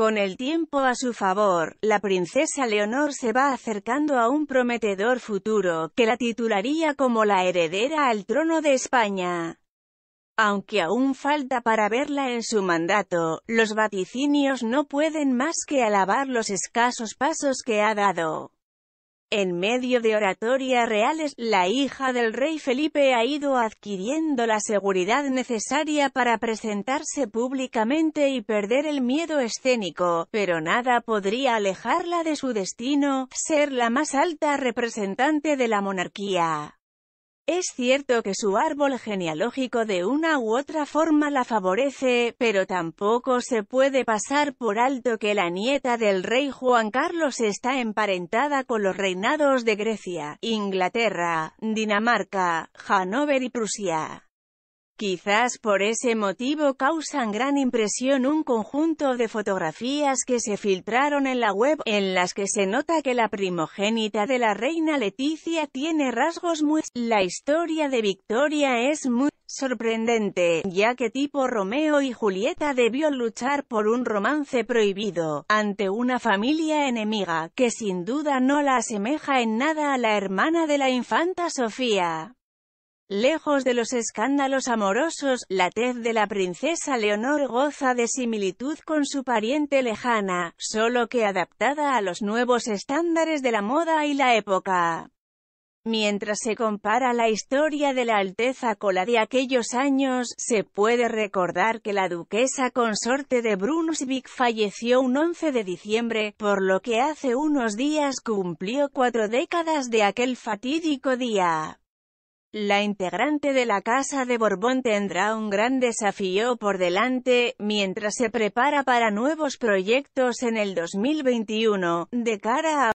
Con el tiempo a su favor, la princesa Leonor se va acercando a un prometedor futuro, que la titularía como la heredera al trono de España. Aunque aún falta para verla en su mandato, los vaticinios no pueden más que alabar los escasos pasos que ha dado. En medio de oratorias reales, la hija del rey Felipe ha ido adquiriendo la seguridad necesaria para presentarse públicamente y perder el miedo escénico, pero nada podría alejarla de su destino, ser la más alta representante de la monarquía. Es cierto que su árbol genealógico de una u otra forma la favorece, pero tampoco se puede pasar por alto que la nieta del rey Juan Carlos está emparentada con los reinados de Grecia, Inglaterra, Dinamarca, Hanover y Prusia. Quizás por ese motivo causan gran impresión un conjunto de fotografías que se filtraron en la web, en las que se nota que la primogénita de la reina Leticia tiene rasgos muy... La historia de Victoria es muy sorprendente, ya que tipo Romeo y Julieta debió luchar por un romance prohibido, ante una familia enemiga, que sin duda no la asemeja en nada a la hermana de la infanta Sofía. Lejos de los escándalos amorosos, la tez de la princesa Leonor goza de similitud con su pariente lejana, solo que adaptada a los nuevos estándares de la moda y la época. Mientras se compara la historia de la Alteza con la de aquellos años, se puede recordar que la duquesa consorte de Brunswick falleció un 11 de diciembre, por lo que hace unos días cumplió cuatro décadas de aquel fatídico día. La integrante de la Casa de Borbón tendrá un gran desafío por delante, mientras se prepara para nuevos proyectos en el 2021, de cara a